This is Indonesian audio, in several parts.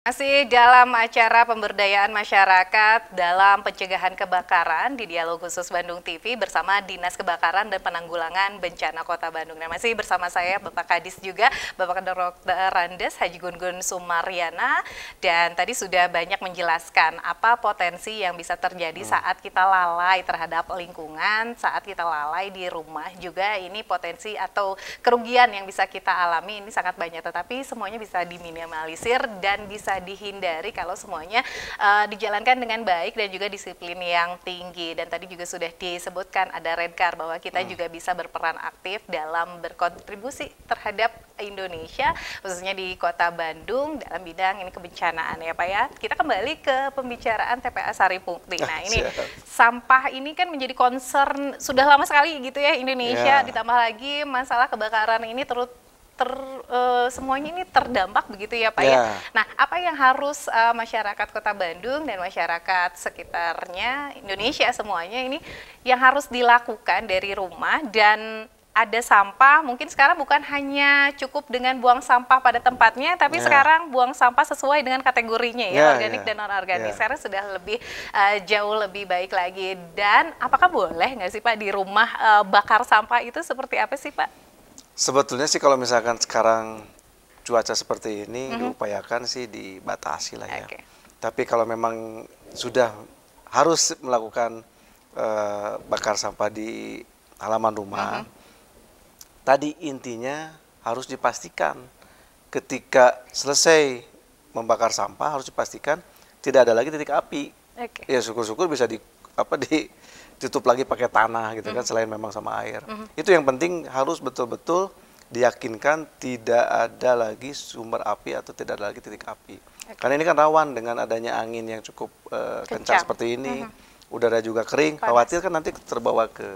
Masih dalam acara pemberdayaan masyarakat dalam pencegahan kebakaran di Dialog Khusus Bandung TV bersama Dinas Kebakaran dan Penanggulangan Bencana Kota Bandung. Dan nah, masih bersama saya Bapak Kadis juga, Bapak Dr. Randes Haji Gun-Gun Sumariana. Dan tadi sudah banyak menjelaskan apa potensi yang bisa terjadi hmm. saat kita lalai terhadap lingkungan, saat kita lalai di rumah juga ini potensi atau kerugian yang bisa kita alami ini sangat banyak. Tetapi semuanya bisa diminimalisir dan bisa bisa dihindari kalau semuanya uh, dijalankan dengan baik dan juga disiplin yang tinggi. Dan tadi juga sudah disebutkan ada red card bahwa kita hmm. juga bisa berperan aktif dalam berkontribusi terhadap Indonesia khususnya di Kota Bandung dalam bidang ini kebencanaan ya Pak ya. Kita kembali ke pembicaraan TPA Sari Pungti. Ah, nah, ini sampah ini kan menjadi concern sudah lama sekali gitu ya Indonesia yeah. ditambah lagi masalah kebakaran ini terus ter uh, semuanya ini terdampak begitu ya Pak yeah. ya. Nah, apa yang harus uh, masyarakat Kota Bandung dan masyarakat sekitarnya Indonesia semuanya ini yang harus dilakukan dari rumah dan ada sampah, mungkin sekarang bukan hanya cukup dengan buang sampah pada tempatnya, tapi yeah. sekarang buang sampah sesuai dengan kategorinya ya, yeah, ya. organik yeah. dan non organik. Yeah. Sekarang sudah lebih uh, jauh lebih baik lagi. Dan apakah boleh nggak sih Pak di rumah uh, bakar sampah itu seperti apa sih Pak? Sebetulnya sih kalau misalkan sekarang cuaca seperti ini mm -hmm. diupayakan sih dibatasi lah ya. Okay. Tapi kalau memang sudah harus melakukan uh, bakar sampah di halaman rumah, mm -hmm. tadi intinya harus dipastikan ketika selesai membakar sampah harus dipastikan tidak ada lagi titik api. Okay. Ya syukur-syukur bisa di apa ditutup lagi pakai tanah gitu mm. kan mm-hmm. selain memang sama air. Mm -hmm. Itu yang penting harus betul-betul diyakinkan tidak ada lagi sumber api atau tidak ada lagi titik api. Okay. Karena ini kan rawan dengan adanya angin yang cukup uh, kencang. kencang seperti ini, mm -hmm. udara juga kering, Panas. khawatir kan nanti terbawa ke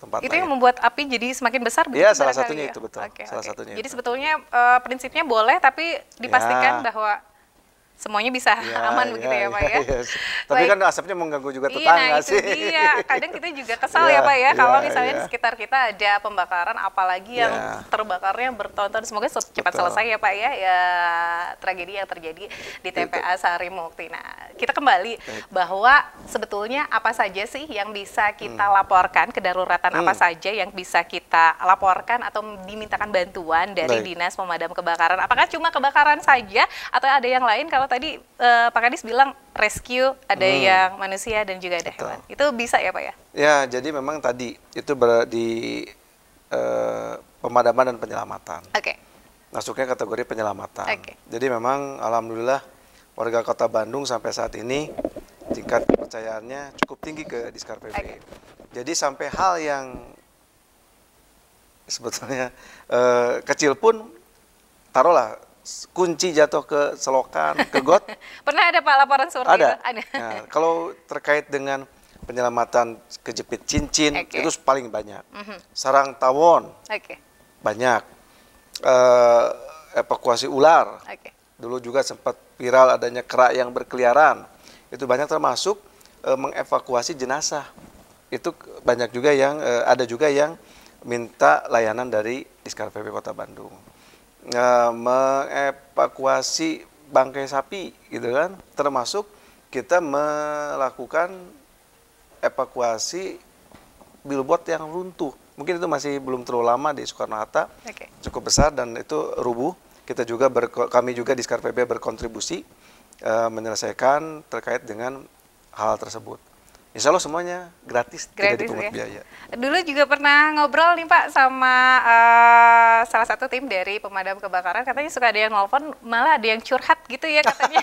tempat itu lain. yang membuat api jadi semakin besar begitu ya salah satunya ya? itu betul okay, salah okay. satunya jadi itu. sebetulnya uh, prinsipnya boleh tapi dipastikan ya, bahwa semuanya bisa ya, aman ya, begitu ya, ya Pak ya. ya. Tapi kan asapnya mengganggu juga iya, tetangga iya, nah, sih. Iya, kadang kita juga kesal ya, ya Pak ya, iya, kalau iya. misalnya ya. di sekitar kita ada pembakaran apalagi ya. yang terbakarnya bertonton. Semoga cepat Betul. selesai ya Pak ya. Ya tragedi yang terjadi di TPA Sari Mukti. Nah, kita kembali bahwa sebetulnya apa saja sih yang bisa kita hmm. laporkan kedaruratan hmm. apa saja yang bisa kita laporkan atau dimintakan bantuan dari Baik. Dinas Pemadam Kebakaran? Apakah cuma kebakaran saja atau ada yang lain kalau tadi uh, Pak Kadis bilang rescue ada hmm. yang manusia dan juga ada Betul. hewan. Itu bisa ya Pak ya? Ya, jadi memang tadi itu di uh, pemadaman dan penyelamatan. Oke. Okay. Masuknya kategori penyelamatan. Okay. Jadi memang alhamdulillah warga Kota Bandung sampai saat ini tingkat kepercayaannya cukup tinggi ke Diskar PB. Okay. Jadi sampai hal yang sebetulnya uh, kecil pun taruhlah kunci jatuh ke selokan, ke got. Pernah ada Pak laporan seperti ada. itu? Ada. Nah, kalau terkait dengan penyelamatan kejepit cincin okay. itu paling banyak. Mm -hmm. Sarang tawon. Okay. Banyak. E, evakuasi ular. Okay. Dulu juga sempat viral adanya kerak yang berkeliaran. Itu banyak termasuk e, mengevakuasi jenazah. Itu banyak juga yang e, ada juga yang minta layanan dari Diskar PP Kota Bandung. Nah, mengevakuasi bangkai sapi gitu kan termasuk kita melakukan evakuasi billboard yang runtuh mungkin itu masih belum terlalu lama di Soekarno Hatta okay. cukup besar dan itu rubuh kita juga ber, kami juga di Skar PB berkontribusi uh, menyelesaikan terkait dengan hal tersebut Insya Allah semuanya gratis, gratis tidak dipungut ya. biaya. Dulu juga pernah ngobrol nih Pak sama uh, salah satu tim dari pemadam kebakaran, katanya suka ada yang nelfon, malah ada yang curhat gitu ya katanya.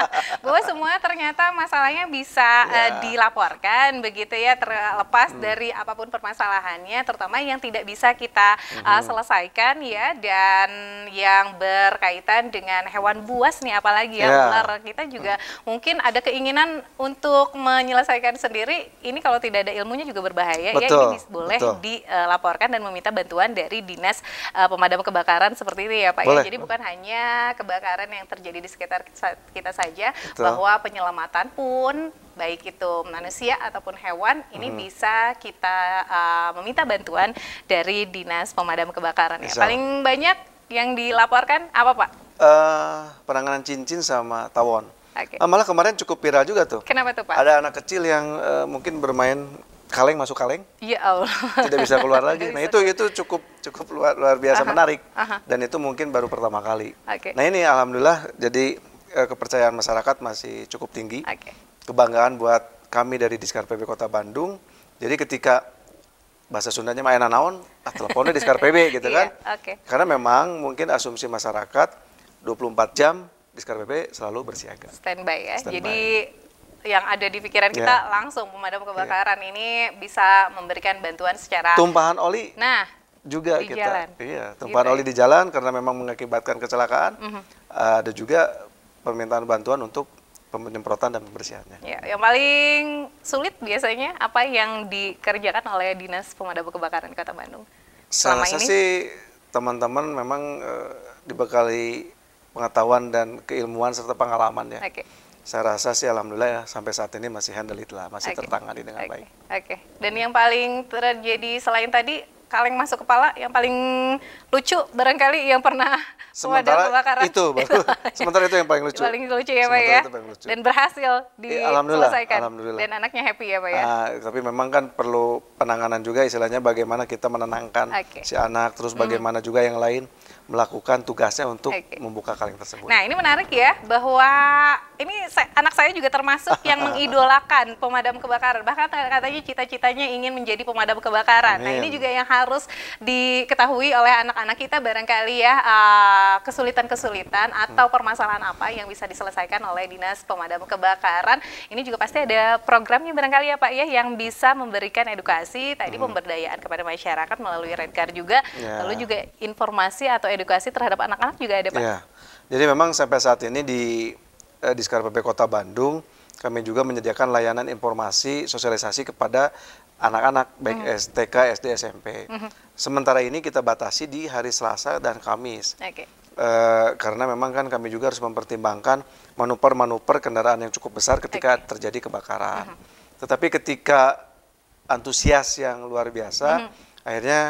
Bahwa semua ternyata masalahnya bisa eh, ya. uh, dilaporkan begitu ya, terlepas hmm. dari apapun permasalahannya, terutama yang tidak bisa kita eh, hmm. uh, selesaikan ya, dan yang berkaitan dengan hewan buas nih apalagi ya, ya. Kita juga hmm. mungkin ada keinginan untuk menyelesaikan sendiri ini kalau tidak ada ilmunya juga berbahaya ya ini boleh betul. dilaporkan dan meminta bantuan dari dinas uh, pemadam kebakaran seperti ini ya Pak ya. Jadi bukan hanya kebakaran yang terjadi di sekitar kita saja betul. bahwa penyelamatan pun baik itu manusia ataupun hewan ini hmm. bisa kita uh, meminta bantuan dari dinas pemadam kebakaran ya. Paling banyak yang dilaporkan apa Pak? Uh, penanganan cincin sama tawon. Okay. Ah, malah kemarin cukup viral juga tuh. Kenapa tuh Pak? Ada anak kecil yang uh, mungkin bermain kaleng masuk kaleng. Iya Allah. Tidak bisa keluar lagi. nah itu itu cukup cukup luar, luar biasa aha, menarik. Aha. Dan itu mungkin baru pertama kali. Okay. Nah ini alhamdulillah jadi uh, kepercayaan masyarakat masih cukup tinggi. Okay. Kebanggaan buat kami dari Diskar PB Kota Bandung. Jadi ketika bahasa Sundanya main naon, ah teleponnya Diskar PB gitu iya, kan. Yeah, okay. Karena memang mungkin asumsi masyarakat 24 jam Diskar PP selalu bersiaga. Standby ya. Stand Jadi yang ada di pikiran kita yeah. langsung pemadam iya. kebakaran yeah. ini bisa memberikan bantuan secara tumpahan oli. Nah, juga di kita. Jalan. Iya, tumpahan gitu oli ya. di jalan karena memang mengakibatkan kecelakaan. Mm -hmm. Ada juga permintaan bantuan untuk penyemprotan dan pembersihannya. Ya, yang paling sulit biasanya apa yang dikerjakan oleh Dinas Pemadam Kebakaran Kota Bandung? Selama Saya ini? sih teman-teman memang e, dibekali pengetahuan dan keilmuan serta pengalaman ya. Okay. Saya rasa sih alhamdulillah ya, sampai saat ini masih handle it lah, masih okay. tertangani dengan okay. baik. Oke. Okay. Dan yang paling terjadi selain tadi kaleng masuk kepala yang paling lucu barangkali yang pernah sementara kebakaran. itu baru sementara itu yang paling lucu paling lucu ya pak ya lucu. dan berhasil eh, diselesaikan alhamdulillah. dan anaknya happy ya pak ya uh, tapi memang kan perlu penanganan juga istilahnya bagaimana kita menenangkan okay. si anak terus hmm. bagaimana hmm. juga yang lain melakukan tugasnya untuk okay. membuka kaleng tersebut nah ini menarik ya bahwa ini saya, anak saya juga termasuk yang mengidolakan pemadam kebakaran. Bahkan katanya cita-citanya ingin menjadi pemadam kebakaran. Amin. Nah ini juga yang harus diketahui oleh anak-anak kita barangkali ya eh, kesulitan-kesulitan uh, atau hmm. permasalahan apa yang bisa diselesaikan oleh dinas pemadam kebakaran. Ini juga pasti ada programnya barangkali ya Pak ya yang bisa memberikan edukasi tadi hmm. pemberdayaan kepada masyarakat melalui Redcar juga. Yeah. Lalu juga informasi atau edukasi terhadap anak-anak juga ada Pak. Yeah. Jadi memang sampai saat ini di eh, di Skar PP Kota Bandung kami juga menyediakan layanan informasi sosialisasi kepada anak-anak baik mm. STK, SD, SMP. -hmm. Sementara ini kita batasi di hari Selasa dan Kamis. Okay. E, eh, karena memang kan kami juga harus mempertimbangkan manuver-manuver kendaraan yang cukup besar ketika okay. terjadi kebakaran. Mm -hmm. Tetapi ketika antusias yang luar biasa, mm -hmm. akhirnya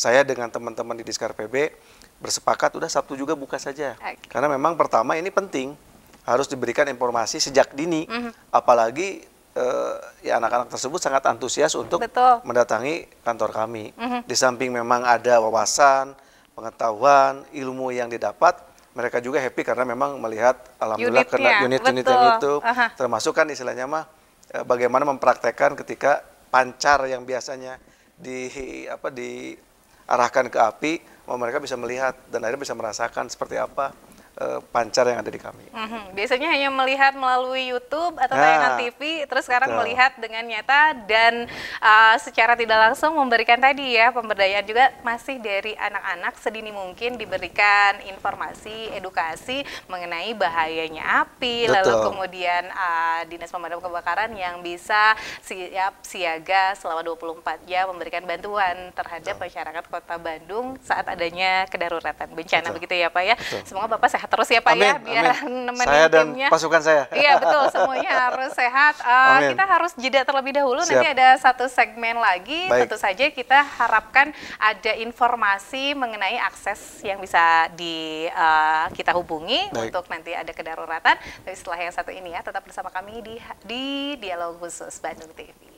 saya dengan teman-teman di Diskar PB bersepakat udah Sabtu juga buka saja. Okay. Karena memang pertama ini penting harus diberikan informasi sejak dini, mm-hmm. apalagi uh, ya anak-anak tersebut sangat antusias untuk Betul. mendatangi kantor kami. Mm-hmm. Di samping memang ada wawasan, pengetahuan, ilmu yang didapat, mereka juga happy karena memang melihat alhamdulillah karena unit-unit yang itu, uh termasuk kan istilahnya mah eh, bagaimana mempraktekkan ketika pancar yang biasanya di apa diarahkan ke api, mereka bisa melihat dan akhirnya bisa merasakan seperti apa Eh, pancar yang ada di kami. Mm-hmm. Biasanya hanya melihat melalui YouTube atau nah, tayangan TV, terus sekarang betul. melihat dengan nyata dan uh, secara tidak langsung memberikan tadi ya pemberdayaan juga masih dari anak-anak sedini mungkin diberikan informasi edukasi mengenai bahayanya api, betul. lalu kemudian uh, dinas pemadam kebakaran yang bisa siap siaga selama 24 jam memberikan bantuan terhadap betul. masyarakat Kota Bandung saat adanya kedaruratan bencana betul. begitu ya Pak ya. Betul. Semoga Bapak sehat terus ya Pak ya, Amin. ya biar nemenin saya dan timnya. pasukan saya. Iya betul semuanya harus sehat. Uh, kita harus jeda terlebih dahulu Siap. nanti ada satu segmen lagi. Baik. Tentu saja kita harapkan ada informasi mengenai akses yang bisa di uh, kita hubungi Baik. untuk nanti ada kedaruratan. Tapi setelah yang satu ini ya tetap bersama kami di di dialog khusus Bandung TV.